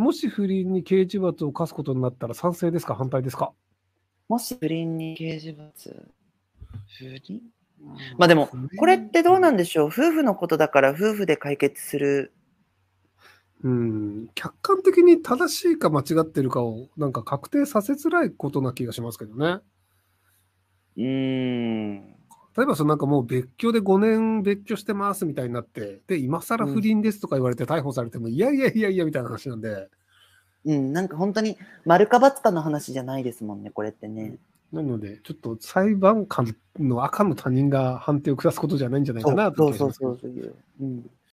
もし不倫に刑事罰を科すことになったら賛成ですか反対ですかもし不倫に刑事罰。不倫まあでも、これってどうなんでしょう夫婦のことだから夫婦で解決する。うん、客観的に正しいか間違ってるかをなんか確定させづらいことな気がしますけどね。う例えばそのなんかもう別居で5年別居してますみたいになって、で、今更不倫ですとか言われて逮捕されても、うん、いやいやいやいやみたいな話なんで。うん、なんか本当に丸かつかの話じゃないですもんね、これってね。なので、ちょっと裁判官の赤の他人が判定を下すことじゃないんじゃないかなと。そうそうそうそう。うん